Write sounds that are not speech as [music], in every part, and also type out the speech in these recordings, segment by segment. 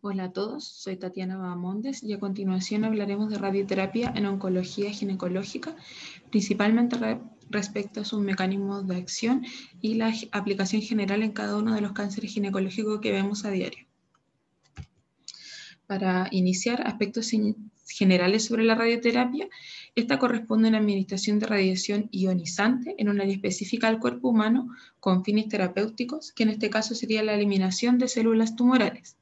Hola a todos, soy Tatiana Bahamondes y a continuación hablaremos de radioterapia en oncología ginecológica, principalmente respecto a sus mecanismos de acción y la aplicación general en cada uno de los cánceres ginecológicos que vemos a diario. Para iniciar, aspectos generales sobre la radioterapia. Esta corresponde a una administración de radiación ionizante en un área específica al cuerpo humano con fines terapéuticos, que en este caso sería la eliminación de células tumorales.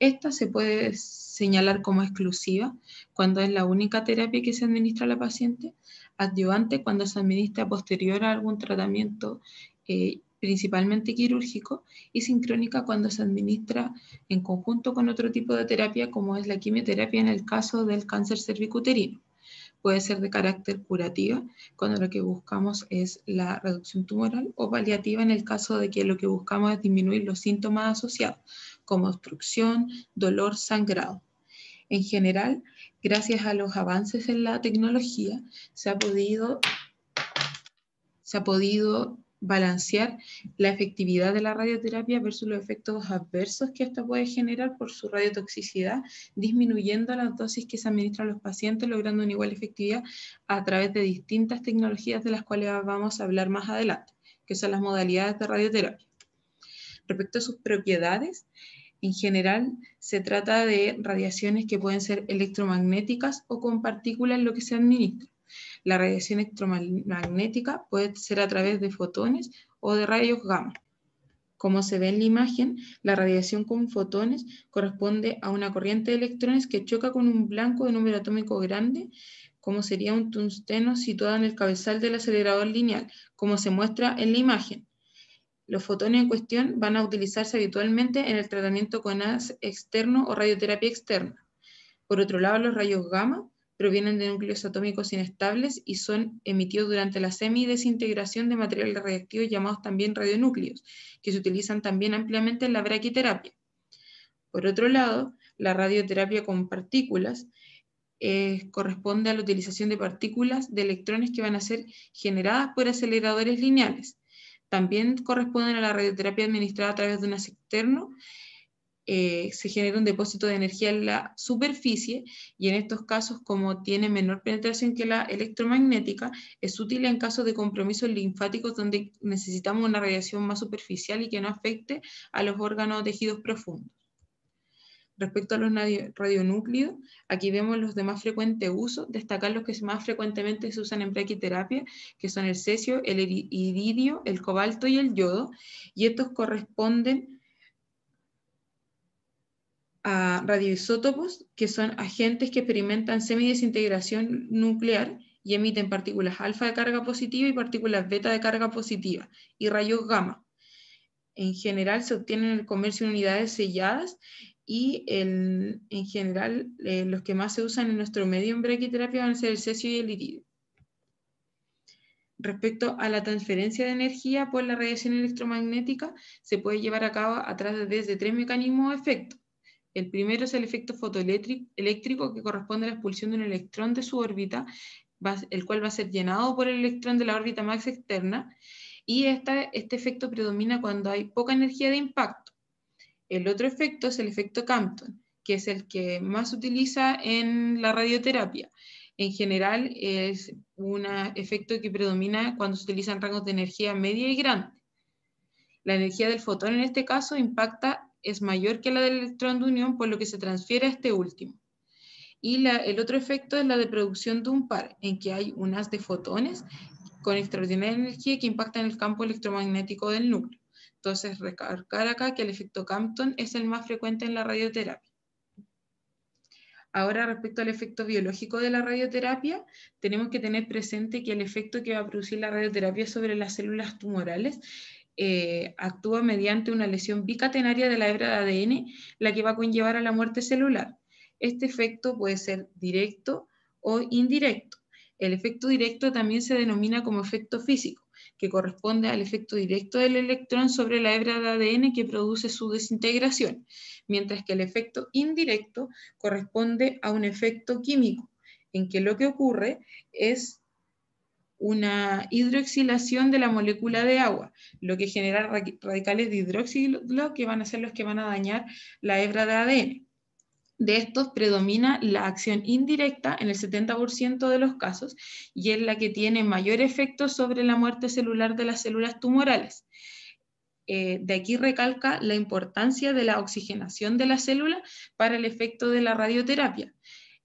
Esta se puede señalar como exclusiva cuando es la única terapia que se administra a la paciente, adyuvante cuando se administra posterior a algún tratamiento eh, principalmente quirúrgico, y sincrónica cuando se administra en conjunto con otro tipo de terapia como es la quimioterapia en el caso del cáncer cervicuterino. Puede ser de carácter curativa, cuando lo que buscamos es la reducción tumoral, o paliativa en el caso de que lo que buscamos es disminuir los síntomas asociados, como obstrucción, dolor, sangrado. En general, gracias a los avances en la tecnología, se ha podido, se ha podido balancear la efectividad de la radioterapia versus los efectos adversos que esta puede generar por su radiotoxicidad, disminuyendo las dosis que se administran a los pacientes, logrando una igual efectividad a través de distintas tecnologías de las cuales vamos a hablar más adelante, que son las modalidades de radioterapia. Respecto a sus propiedades, en general, se trata de radiaciones que pueden ser electromagnéticas o con partículas en lo que se administra. La radiación electromagnética puede ser a través de fotones o de rayos gamma. Como se ve en la imagen, la radiación con fotones corresponde a una corriente de electrones que choca con un blanco de número atómico grande, como sería un tungsteno situado en el cabezal del acelerador lineal, como se muestra en la imagen. Los fotones en cuestión van a utilizarse habitualmente en el tratamiento con AS externo o radioterapia externa. Por otro lado, los rayos gamma provienen de núcleos atómicos inestables y son emitidos durante la semidesintegración de materiales radiactivos llamados también radionúcleos, que se utilizan también ampliamente en la braquiterapia. Por otro lado, la radioterapia con partículas eh, corresponde a la utilización de partículas de electrones que van a ser generadas por aceleradores lineales también corresponden a la radioterapia administrada a través de un externo, eh, se genera un depósito de energía en la superficie y en estos casos, como tiene menor penetración que la electromagnética, es útil en casos de compromisos linfáticos donde necesitamos una radiación más superficial y que no afecte a los órganos o tejidos profundos. Respecto a los radionúcleos, aquí vemos los de más frecuente uso, destacar los que más frecuentemente se usan en braquiterapia, que son el cesio, el iridio, el cobalto y el yodo, y estos corresponden a radioisótopos, que son agentes que experimentan semidesintegración nuclear y emiten partículas alfa de carga positiva y partículas beta de carga positiva, y rayos gamma, en general se obtienen en el comercio en unidades selladas y el, en general eh, los que más se usan en nuestro medio en braquiterapia van a ser el cesio y el iridio. Respecto a la transferencia de energía por la radiación electromagnética, se puede llevar a cabo a través de tres mecanismos de efecto. El primero es el efecto fotoeléctrico que corresponde a la expulsión de un electrón de su órbita, el cual va a ser llenado por el electrón de la órbita más externa, y esta, este efecto predomina cuando hay poca energía de impacto el otro efecto es el efecto Campton, que es el que más se utiliza en la radioterapia. En general es un efecto que predomina cuando se utilizan rangos de energía media y grande. La energía del fotón en este caso impacta es mayor que la del electrón de unión, por lo que se transfiere a este último. Y el otro efecto es la de producción de un par, en que hay unas de fotones con extraordinaria energía que impactan el campo electromagnético del núcleo. Entonces, recargar acá que el efecto Campton es el más frecuente en la radioterapia. Ahora, respecto al efecto biológico de la radioterapia, tenemos que tener presente que el efecto que va a producir la radioterapia sobre las células tumorales eh, actúa mediante una lesión bicatenaria de la hebra de ADN, la que va a conllevar a la muerte celular. Este efecto puede ser directo o indirecto. El efecto directo también se denomina como efecto físico que corresponde al efecto directo del electrón sobre la hebra de ADN que produce su desintegración, mientras que el efecto indirecto corresponde a un efecto químico, en que lo que ocurre es una hidroxilación de la molécula de agua, lo que genera radicales de hidroxilo que van a ser los que van a dañar la hebra de ADN de estos predomina la acción indirecta en el 70% de los casos y es la que tiene mayor efecto sobre la muerte celular de las células tumorales. Eh, de aquí recalca la importancia de la oxigenación de la célula para el efecto de la radioterapia.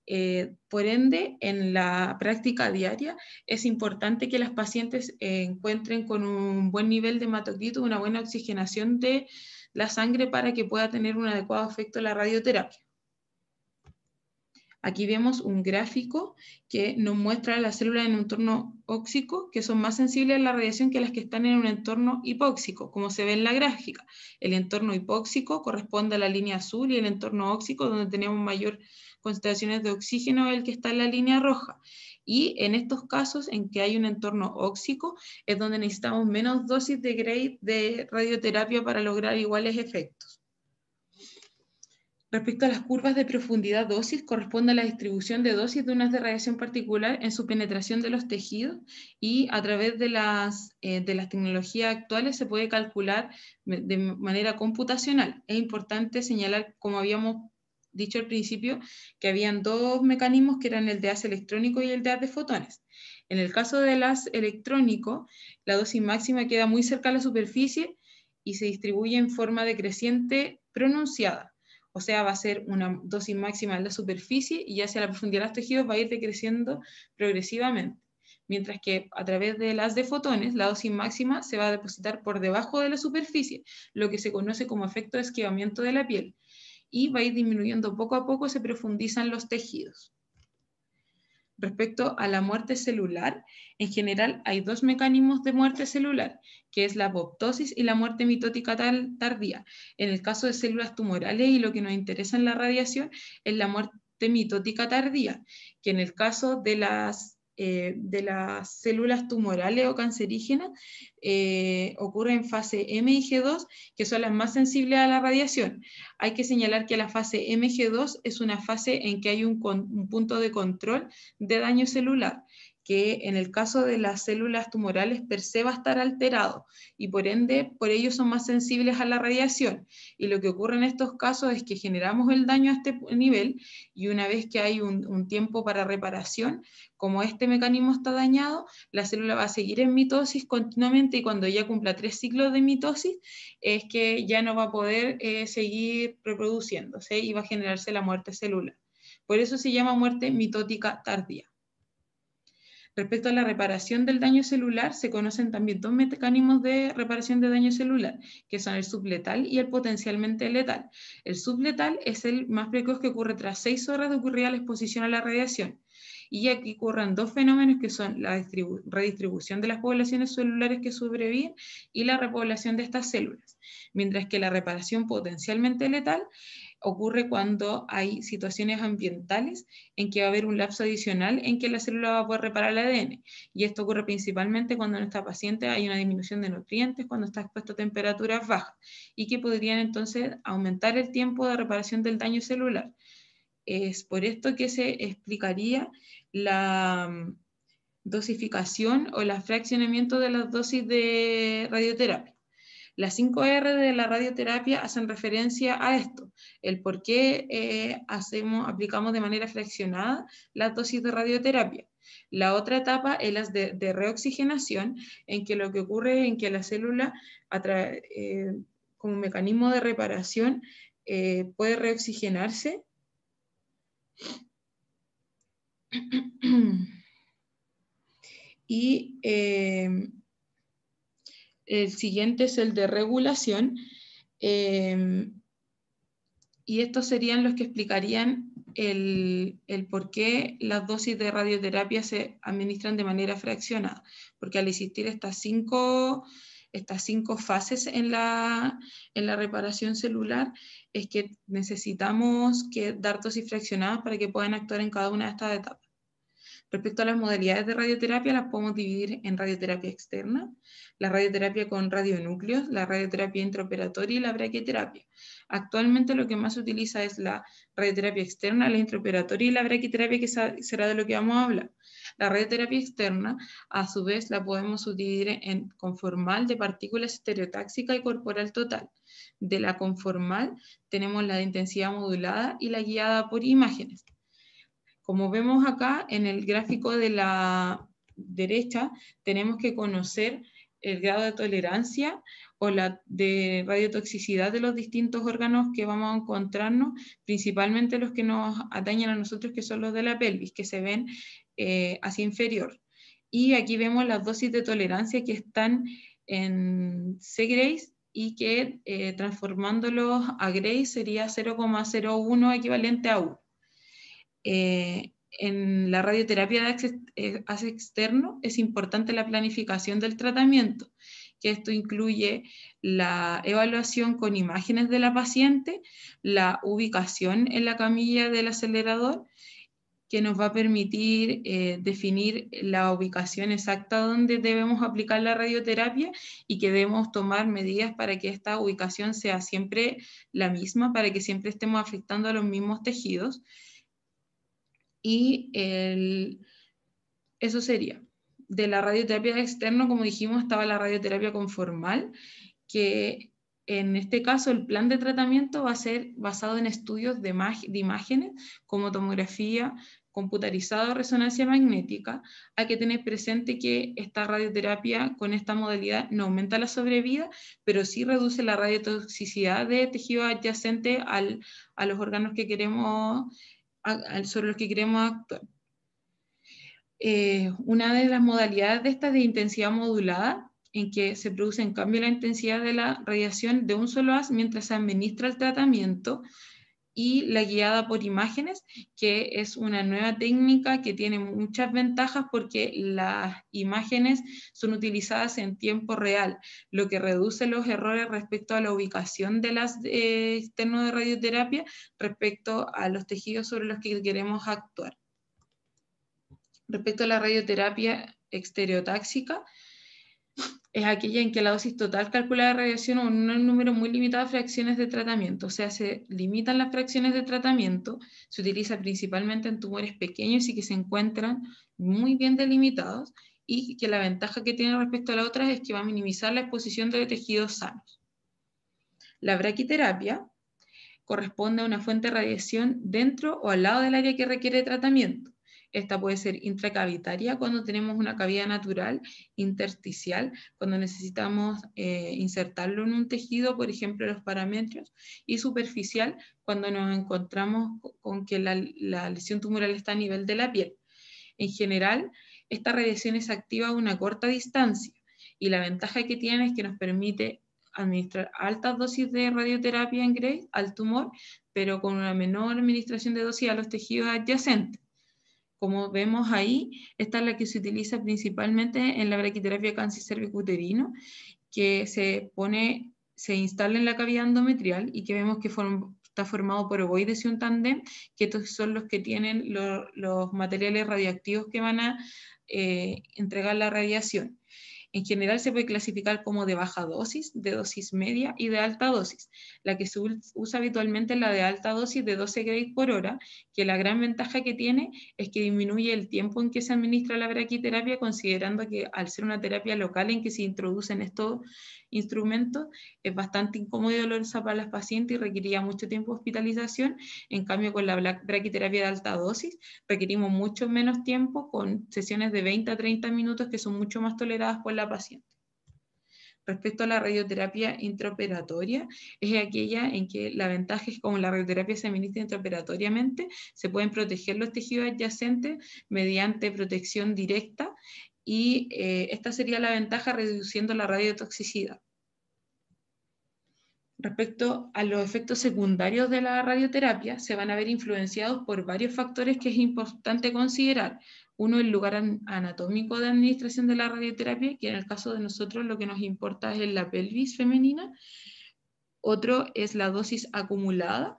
Eh, por ende, en la práctica diaria es importante que las pacientes eh, encuentren con un buen nivel de hematocrito, una buena oxigenación de la sangre para que pueda tener un adecuado efecto la radioterapia. Aquí vemos un gráfico que nos muestra las células en un entorno óxico que son más sensibles a la radiación que las que están en un entorno hipóxico, como se ve en la gráfica. El entorno hipóxico corresponde a la línea azul y el entorno óxico donde tenemos mayor concentraciones de oxígeno el que está en la línea roja. Y en estos casos en que hay un entorno óxico es donde necesitamos menos dosis de grade de radioterapia para lograr iguales efectos. Respecto a las curvas de profundidad dosis, corresponde a la distribución de dosis de unas de radiación particular en su penetración de los tejidos y a través de las, eh, de las tecnologías actuales se puede calcular de manera computacional. Es importante señalar, como habíamos dicho al principio, que habían dos mecanismos que eran el de haz electrónico y el de haz de fotones. En el caso del haz electrónico, la dosis máxima queda muy cerca a la superficie y se distribuye en forma decreciente pronunciada o sea, va a ser una dosis máxima en la superficie y hacia la profundidad de los tejidos va a ir decreciendo progresivamente. Mientras que a través de las de fotones, la dosis máxima se va a depositar por debajo de la superficie, lo que se conoce como efecto de esquivamiento de la piel, y va a ir disminuyendo poco a poco, se profundizan los tejidos. Respecto a la muerte celular, en general hay dos mecanismos de muerte celular, que es la apoptosis y la muerte mitótica tardía. En el caso de células tumorales y lo que nos interesa en la radiación es la muerte mitótica tardía, que en el caso de las eh, de las células tumorales o cancerígenas eh, ocurre en fase M y g 2 que son las más sensibles a la radiación. Hay que señalar que la fase M g 2 es una fase en que hay un punto de control de daño celular que en el caso de las células tumorales per se va a estar alterado y por ende por ello son más sensibles a la radiación. Y lo que ocurre en estos casos es que generamos el daño a este nivel y una vez que hay un, tiempo para reparación, como este mecanismo está dañado, la célula va a seguir en mitosis continuamente y cuando ya cumpla tres ciclos de mitosis es que ya no va a poder eh, seguir reproduciéndose y va a generarse la muerte celular. Por eso se llama muerte mitótica tardía. Respecto a la reparación del daño celular, se conocen también dos mecanismos de reparación de daño celular, que son el subletal y el potencialmente letal. El subletal es el más precoz que ocurre tras seis horas de ocurrir la exposición a la radiación. Y aquí ocurren dos fenómenos que son la redistribución de las poblaciones celulares que sobreviven y la repoblación de estas células. Mientras que la reparación potencialmente letal ocurre cuando hay situaciones ambientales en que va a haber un lapso adicional en que la célula va a poder reparar el ADN. Y esto ocurre principalmente cuando en esta paciente hay una disminución de nutrientes, cuando está expuesto a temperaturas bajas y que podrían entonces aumentar el tiempo de reparación del daño celular. Es por esto que se explicaría la mm, dosificación o el fraccionamiento de las dosis de radioterapia. Las 5R de la radioterapia hacen referencia a esto, el por qué eh, hacemos, aplicamos de manera fraccionada la dosis de radioterapia. La otra etapa es la de, reoxigenación, en que lo que ocurre es en que la célula, eh, como mecanismo de reparación, eh, puede reoxigenarse. [clears throat] y el siguiente es el de regulación. Eh, y estos serían los que explicarían el, por qué las dosis de radioterapia se administran de manera fraccionada, porque al existir estas cinco, estas cinco fases en la, en la reparación celular, es que necesitamos que dar dosis fraccionadas para que puedan actuar en cada una de estas etapas. Respecto a las modalidades de radioterapia, las podemos dividir en radioterapia externa, la radioterapia con radionúcleos, la radioterapia intraoperatoria y la braquiterapia. Actualmente lo que más se utiliza es la radioterapia externa, la intraoperatoria y la braquiterapia, que será de lo que vamos a hablar. La radioterapia externa, a su vez, la podemos subdividir en conformal de partículas estereotáxica y corporal total. De la conformal tenemos la de intensidad modulada y la guiada por imágenes. Como vemos acá en el gráfico de la derecha, tenemos que conocer el grado de tolerancia o la de radiotoxicidad de los distintos órganos que vamos a encontrarnos, principalmente los que nos atañen a nosotros, que son los de la pelvis, que se ven eh, hacia inferior. Y aquí vemos las dosis de tolerancia que están en C grace y que eh, transformándolos a GRACE sería 0,01 equivalente a U. Eh, en la radioterapia de eh, acceso externo es importante la planificación del tratamiento, que esto incluye la evaluación con imágenes de la paciente, la ubicación en la camilla del acelerador, que nos va a permitir eh, definir la ubicación exacta donde debemos aplicar la radioterapia y que debemos tomar medidas para que esta ubicación sea siempre la misma, para que siempre estemos afectando a los mismos tejidos y el, eso sería. De la radioterapia externa, como dijimos, estaba la radioterapia conformal, que en este caso, el plan de tratamiento va a ser basado en estudios de, de, imágenes como tomografía computarizada resonancia magnética. Hay que tener presente que esta radioterapia con esta modalidad no aumenta la sobrevida, pero sí reduce la radiotoxicidad de tejido adyacente al, a los órganos que queremos sobre los que queremos actuar. Eh, una de las modalidades de estas de intensidad modulada, en que se produce en cambio la intensidad de la radiación de un solo haz mientras se administra el tratamiento, y la guiada por imágenes, que es una nueva técnica que tiene muchas ventajas porque las imágenes son utilizadas en tiempo real, lo que reduce los errores respecto a la ubicación de las eh, de radioterapia respecto a los tejidos sobre los que queremos actuar. Respecto a la radioterapia estereotáxica, es aquella en que la dosis total calculada de radiación o un número muy limitado de fracciones de tratamiento, o sea, se limitan las fracciones de tratamiento, se utiliza principalmente en tumores pequeños y que se encuentran muy bien delimitados y que la ventaja que tiene respecto a la otra es que va a minimizar la exposición de tejidos sanos. La braquiterapia corresponde a una fuente de radiación dentro o al lado del área que requiere tratamiento. Esta puede ser intracavitaria cuando tenemos una cavidad natural intersticial, cuando necesitamos eh, insertarlo en un tejido, por ejemplo los parámetros, y superficial cuando nos encontramos con que la, la lesión tumoral está a nivel de la piel. En general, esta radiación es activa a una corta distancia y la ventaja que tiene es que nos permite administrar altas dosis de radioterapia en Gray al tumor, pero con una menor administración de dosis a los tejidos adyacentes. Como vemos ahí, esta es la que se utiliza principalmente en la braquiterapia cáncer cervicuterino, que se instala en la cavidad endometrial y que vemos que está formado por ovoides y un tandem, que estos son los que tienen los materiales radiactivos que van a eh, entregar la radiación. En general se puede clasificar como de baja dosis, de dosis media y de alta dosis. La que se usa habitualmente es la de alta dosis de 12 grays por hora, que la gran ventaja que tiene es que disminuye el tiempo en que se administra la braquiterapia, considerando que al ser una terapia local en que se introducen estos instrumentos, es bastante incómodo y dolorosa para las pacientes y requería mucho tiempo de hospitalización. En cambio, con la braquiterapia de alta dosis, requerimos mucho menos tiempo con sesiones de 20 a 30 minutos que son mucho más toleradas por la paciente. Respecto a la radioterapia intraoperatoria, es aquella en que la ventaja es como la radioterapia se administra intraoperatoriamente, se pueden proteger los tejidos adyacentes mediante protección directa y eh, esta sería la ventaja reduciendo la radiotoxicidad respecto a los efectos secundarios de la radioterapia, se van a ver influenciados por varios factores que es importante considerar. Uno, el lugar anatómico de administración de la radioterapia, que en el caso de nosotros lo que nos importa es la pelvis femenina. Otro es la dosis acumulada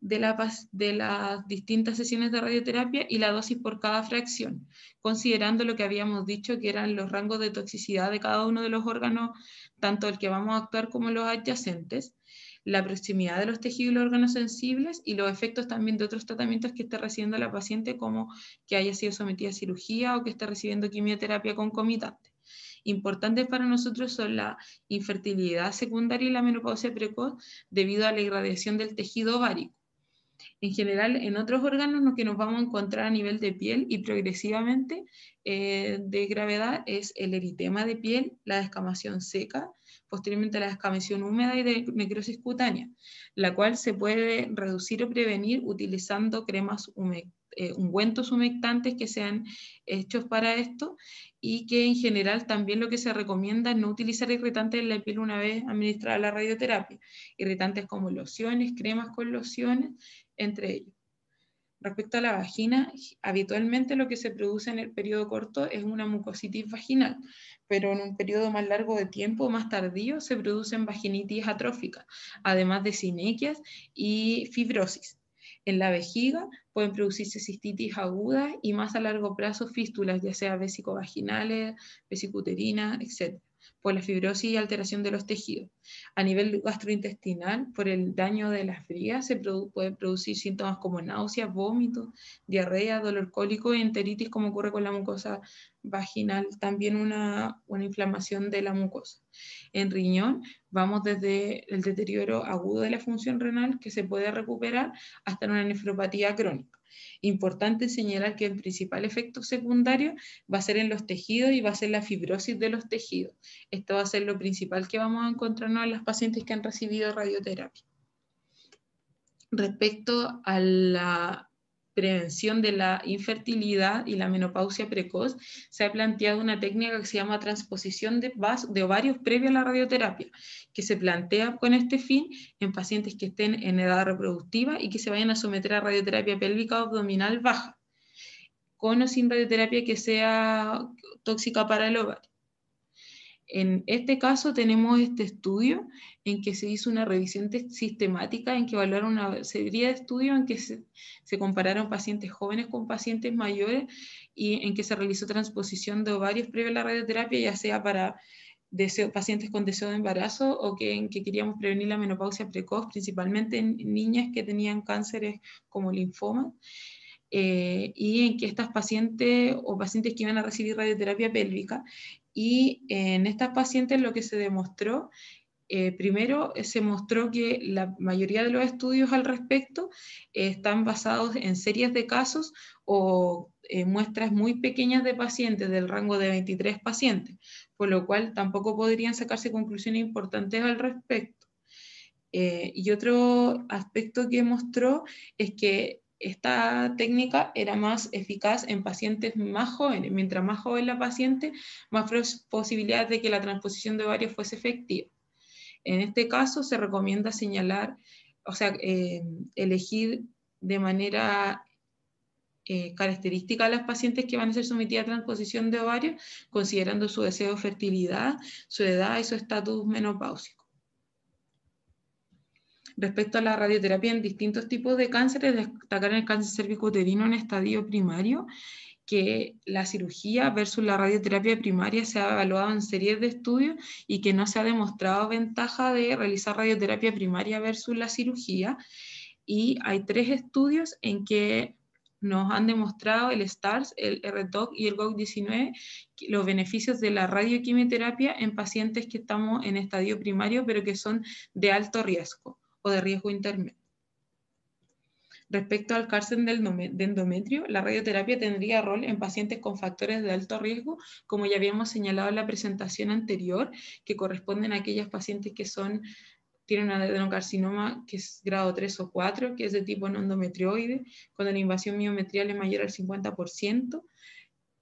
de, las distintas sesiones de radioterapia y la dosis por cada fracción, considerando lo que habíamos dicho que eran los rangos de toxicidad de cada uno de los órganos, tanto el que vamos a actuar como los adyacentes la proximidad de los tejidos y órganos sensibles y los efectos también de otros tratamientos que está recibiendo la paciente, como que haya sido sometida a cirugía o que esté recibiendo quimioterapia concomitante. Importantes para nosotros son la infertilidad secundaria y la menopausia precoz debido a la irradiación del tejido ovárico. En general, en otros órganos lo que nos vamos a encontrar a nivel de piel y progresivamente eh, de gravedad es el eritema de piel, la descamación seca, posteriormente la descamación húmeda y de necrosis cutánea, la cual se puede reducir o prevenir utilizando cremas eh, ungüentos humectantes que sean hechos para esto y que en general también lo que se recomienda es no utilizar irritantes en la piel una vez administrada la radioterapia, irritantes como lociones, cremas con lociones, entre ellos. Respecto a la vagina, habitualmente lo que se produce en el periodo corto es una mucositis vaginal, pero en un periodo más largo de tiempo, más tardío, se producen vaginitis atróficas, además de sinequias y fibrosis. En la vejiga pueden producirse cistitis agudas y más a largo plazo fístulas, ya sea vesicovaginales, vesicuterinas, etc por la fibrosis y alteración de los tejidos. A nivel gastrointestinal, por el daño de las frías, se pueden producir síntomas como náuseas, vómitos, diarrea, dolor cólico, enteritis, como ocurre con la mucosa vaginal, también una, una inflamación de la mucosa. En riñón, vamos desde el deterioro agudo de la función renal, que se puede recuperar, hasta una nefropatía crónica. Importante señalar que el principal efecto secundario va a ser en los tejidos y va a ser la fibrosis de los tejidos. Esto va a ser lo principal que vamos a encontrarnos en las pacientes que han recibido radioterapia. Respecto a la prevención de la infertilidad y la menopausia precoz, se ha planteado una técnica que se llama transposición de, de ovarios previa a la radioterapia, que se plantea con este fin en pacientes que estén en edad reproductiva y que se vayan a someter a radioterapia pélvica abdominal baja, con o sin radioterapia que sea tóxica para el ovario. En este caso tenemos este estudio en que se hizo una revisión sistemática, en que evaluaron una serie de estudios en que se, compararon pacientes jóvenes con pacientes mayores y en que se realizó transposición de ovarios previo a la radioterapia, ya sea para pacientes con deseo de embarazo o que, en que queríamos prevenir la menopausia precoz, principalmente en niñas que tenían cánceres como linfoma. Eh, y en que estas pacientes o pacientes que iban a recibir radioterapia pélvica y en estas pacientes lo que se demostró, eh, primero eh, se mostró que la mayoría de los estudios al respecto eh, están basados en series de casos o muestras muy pequeñas de pacientes del rango de 23 pacientes, por lo cual tampoco podrían sacarse conclusiones importantes al respecto. y otro aspecto que mostró es que esta técnica era más eficaz en pacientes más jóvenes. Mientras más joven la paciente, más posibilidades de que la transposición de ovario fuese efectiva. En este caso se recomienda señalar, o sea, eh, elegir de manera eh, característica a las pacientes que van a ser sometidas a transposición de ovarios, considerando su deseo de fertilidad, su edad y su estatus menopausia. Respecto a la radioterapia en distintos tipos de cánceres, destacar el cáncer cervicouterino en estadio primario, que la cirugía versus la radioterapia primaria se ha evaluado en series de estudios y que no se ha demostrado ventaja de realizar radioterapia primaria versus la cirugía. Y hay tres estudios en que nos han demostrado el STARS, el RTOC y el goc 19 los beneficios de la radioquimioterapia en pacientes que estamos en estadio primario, pero que son de alto riesgo o de riesgo intermedio. Respecto al cárcel de endometrio, la radioterapia tendría rol en pacientes con factores de alto riesgo, como ya habíamos señalado en la presentación anterior, que corresponden a aquellas pacientes que son, tienen un adenocarcinoma que es grado 3 o 4, que es de tipo no endometrioide, cuando la invasión miometrial es mayor al 50%,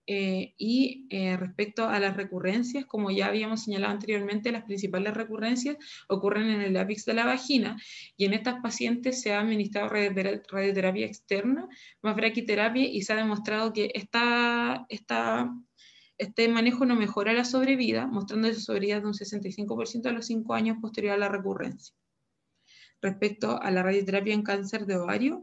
eh, y eh, respecto a las recurrencias, como ya habíamos señalado anteriormente, las principales recurrencias ocurren en el ápice de la vagina y en estas pacientes se ha administrado radioterapia externa, más braquiterapia y se ha demostrado que esta, este manejo no mejora la sobrevida, mostrando esa sobrevida de un 65% a los 5 años posterior a la recurrencia. Respecto a la radioterapia en cáncer de ovario,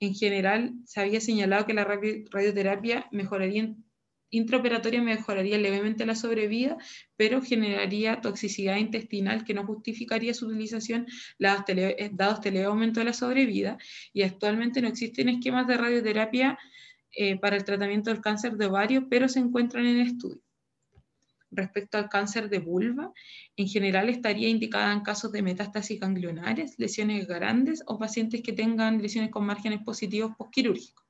en general se había señalado que la radioterapia mejoraría en intraoperatoria mejoraría levemente la sobrevida, pero generaría toxicidad intestinal que no justificaría su utilización este leve eh, aumento de la sobrevida. Y actualmente no existen esquemas de radioterapia eh, para el tratamiento del cáncer de ovario, pero se encuentran en estudio. Respecto al cáncer de vulva, en general estaría indicada en casos de metástasis ganglionares, lesiones grandes o pacientes que tengan lesiones con márgenes positivos posquirúrgicos.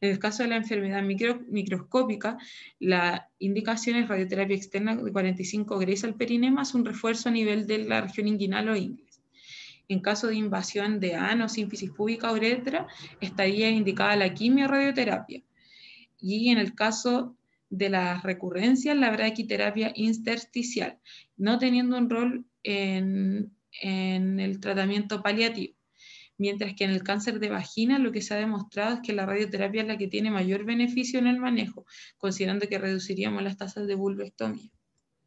En el caso de la enfermedad microscópica, la indicación es radioterapia externa de 45 grays al perinema, es un refuerzo a nivel de la región inguinal o ingles. En caso de invasión de ano, sínfisis púbica o uretra, estaría indicada la quimio-radioterapia. Y en el caso de la recurrencia, la braquiterapia intersticial, no teniendo un rol en el tratamiento paliativo mientras que en el cáncer de vagina lo que se ha demostrado es que la radioterapia es la que tiene mayor beneficio en el manejo, considerando que reduciríamos las tasas de vulvectomía,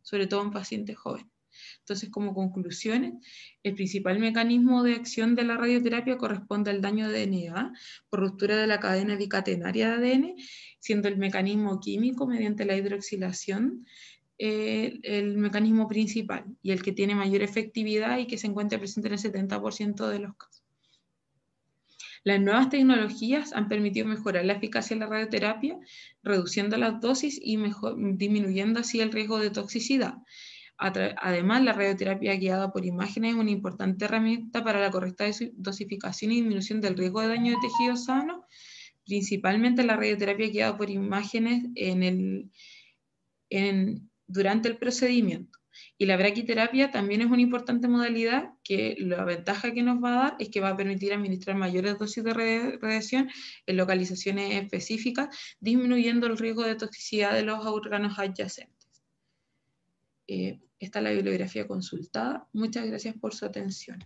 sobre todo en pacientes jóvenes. Entonces, como conclusiones, el principal mecanismo de acción de la radioterapia corresponde al daño de DNA por ruptura de la cadena bicatenaria de ADN, siendo el mecanismo químico mediante la hidroxilación eh, el mecanismo principal y el que tiene mayor efectividad y que se encuentra presente en el 70% de los casos. Las nuevas tecnologías han permitido mejorar la eficacia de la radioterapia, reduciendo las dosis y disminuyendo así el riesgo de toxicidad. Además, la radioterapia guiada por imágenes es una importante herramienta para la correcta dosificación y disminución del riesgo de daño de tejidos sano. principalmente la radioterapia guiada por imágenes durante el procedimiento. Y la braquiterapia también es una importante modalidad que la ventaja que nos va a dar es que va a permitir administrar mayores dosis de radiación en localizaciones específicas, disminuyendo el riesgo de toxicidad de los órganos adyacentes. Eh, esta es la bibliografía consultada. Muchas gracias por su atención.